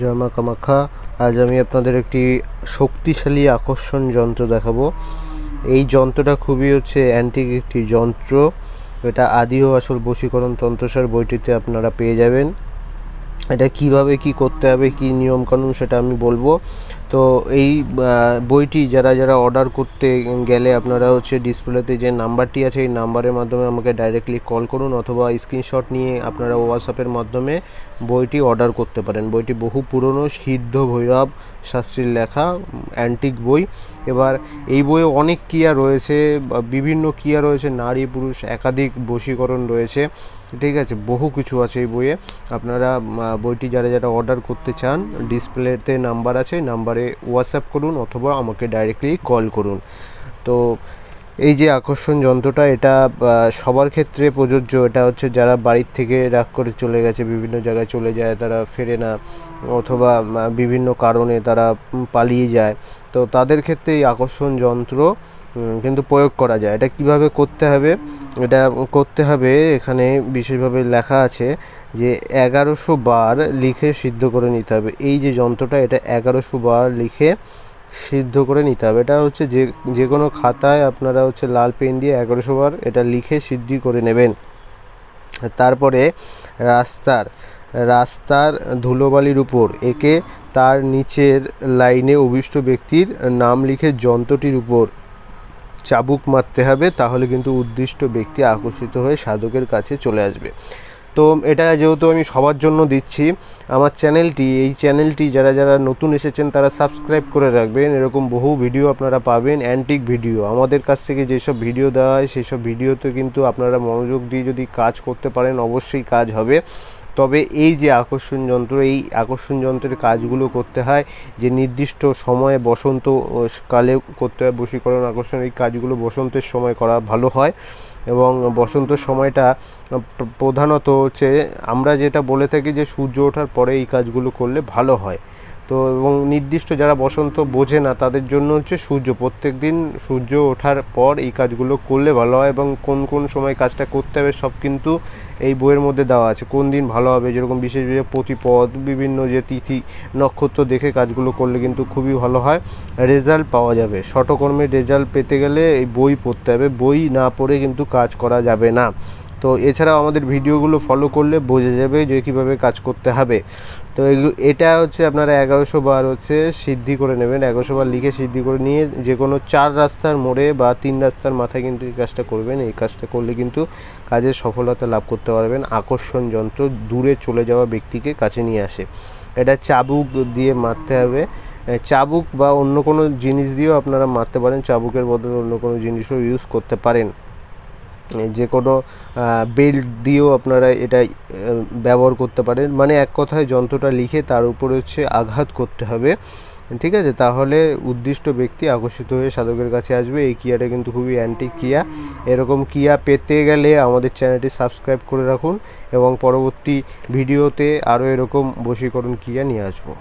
জয়মা কামাখা কামাখ্যা আজ আমি আপনাদের একটি শক্তিশালী আকর্ষণ যন্ত্র দেখাবো এই যন্ত্রটা খুবই হচ্ছে অ্যান্টিক একটি যন্ত্র এটা আদি ও আসল বশীকরণ তন্ত্রসার বইটিতে আপনারা পেয়ে যাবেন এটা কিভাবে কি করতে হবে কি নিয়মকানুন সেটা আমি বলবো তো এই বইটি যারা যারা অর্ডার করতে গেলে আপনারা হচ্ছে ডিসপ্লেতে যে নাম্বারটি আছে এই নাম্বারের মাধ্যমে আমাকে ডাইরেক্টলি কল করুন অথবা স্ক্রিনশট নিয়ে আপনারা হোয়াটসঅ্যাপের মাধ্যমে বইটি অর্ডার করতে পারেন বইটি বহু পুরনো সিদ্ধ ভৈরব শাস্ত্রীর লেখা অ্যান্টিক বই এবার এই বইয়ে অনেক ক্রিয়া রয়েছে বিভিন্ন ক্রিয়া রয়েছে নারী পুরুষ একাধিক বশীকরণ রয়েছে ঠিক আছে বহু কিছু আছে এই বইয়ে আপনারা বইটি যারা যারা অর্ডার করতে চান ডিসপ্লেতে নাম্বার আছে নাম্বার নাম্বারে হোয়াটসঅ্যাপ করুন অথবা আমাকে ডাইরেক্টলি কল করুন তো এই যে আকর্ষণ যন্ত্রটা এটা সবার ক্ষেত্রে প্রযোজ্য এটা হচ্ছে যারা বাড়ির থেকে রাগ করে চলে গেছে বিভিন্ন জায়গায় চলে যায় তারা ফেরে না অথবা বিভিন্ন কারণে তারা পালিয়ে যায় তো তাদের ক্ষেত্রে এই আকর্ষণ যন্ত্র কিন্তু প্রয়োগ করা যায় এটা কিভাবে করতে হবে এটা করতে হবে এখানে বিশেষভাবে লেখা আছে যে এগারোশো বার লিখে সিদ্ধ করে নিতে হবে এই যে যন্ত্রটা এটা এগারোশো বার লিখে সিদ্ধ করে নিতে হবে এটা হচ্ছে যে যে কোনো খাতায় আপনারা হচ্ছে লাল পেন দিয়ে এগারোশো বার এটা লিখে সিদ্ধি করে নেবেন তারপরে রাস্তার রাস্তার ধুলোবালির উপর একে তার নিচের লাইনে অভিষ্ট ব্যক্তির নাম লিখে যন্ত্রটির উপর চাবুক মারতে হবে তাহলে কিন্তু উদ্দিষ্ট ব্যক্তি আকর্ষিত হয়ে সাধকের কাছে চলে আসবে তো এটা যেহেতু আমি সবার জন্য দিচ্ছি আমার চ্যানেলটি এই চ্যানেলটি যারা যারা নতুন এসেছেন তারা সাবস্ক্রাইব করে রাখবেন এরকম বহু ভিডিও আপনারা পাবেন অ্যান্টিক ভিডিও আমাদের কাছ থেকে যেসব ভিডিও দেওয়া হয় সেসব ভিডিওতে কিন্তু আপনারা মনোযোগ দিয়ে যদি কাজ করতে পারেন অবশ্যই কাজ হবে তবে এই যে আকর্ষণ যন্ত্র এই আকর্ষণ যন্ত্রের কাজগুলো করতে হয় যে নির্দিষ্ট সময়ে বসন্ত কালে করতে হয় বশীকরণ আকর্ষণ এই কাজগুলো বসন্তের সময় করা ভালো হয় এবং বসন্ত সময়টা প্রধানত হচ্ছে আমরা যেটা বলে থাকি যে সূর্য ওঠার পরে এই কাজগুলো করলে ভালো হয় তো এবং নির্দিষ্ট যারা বসন্ত বোঝে না তাদের জন্য হচ্ছে সূর্য প্রত্যেক দিন সূর্য ওঠার পর এই কাজগুলো করলে ভালো হয় এবং কোন কোন সময় কাজটা করতে হবে সব কিন্তু এই বইয়ের মধ্যে দেওয়া আছে কোন দিন ভালো হবে যেরকম বিশেষ বিশেষ প্রতিপদ বিভিন্ন যে তিথি নক্ষত্র দেখে কাজগুলো করলে কিন্তু খুবই ভালো হয় রেজাল্ট পাওয়া যাবে শটকর্মে রেজাল্ট পেতে গেলে এই বই পড়তে হবে বই না পড়ে কিন্তু কাজ করা যাবে না তো এছাড়াও আমাদের ভিডিওগুলো ফলো করলে বোঝা যাবে যে কীভাবে কাজ করতে হবে তো এটা হচ্ছে আপনারা এগারোশো বার হচ্ছে সিদ্ধি করে নেবেন এগারোশো বার লিখে সিদ্ধি করে নিয়ে যে কোনো চার রাস্তার মোড়ে বা তিন রাস্তার মাথায় কিন্তু এই কাজটা করবেন এই কাজটা করলে কিন্তু কাজের সফলতা লাভ করতে পারবেন আকর্ষণ যন্ত্র দূরে চলে যাওয়া ব্যক্তিকে কাছে নিয়ে আসে এটা চাবুক দিয়ে মারতে হবে চাবুক বা অন্য কোনো জিনিস দিয়েও আপনারা মারতে পারেন চাবুকের বদলে অন্য কোনো জিনিসও ইউজ করতে পারেন যে কোনো বেল্ট দিয়েও আপনারা এটা ব্যবহার করতে পারেন মানে এক কথায় যন্ত্রটা লিখে তার উপরে হচ্ছে আঘাত করতে হবে ঠিক আছে তাহলে উদ্দিষ্ট ব্যক্তি আকর্ষিত হয়ে সাধকের কাছে আসবে এই কিয়াটা কিন্তু খুবই অ্যান্টি কিয়া এরকম কিয়া পেতে গেলে আমাদের চ্যানেলটি সাবস্ক্রাইব করে রাখুন এবং পরবর্তী ভিডিওতে আরও এরকম বশীকরণ কিয়া নিয়ে আসবো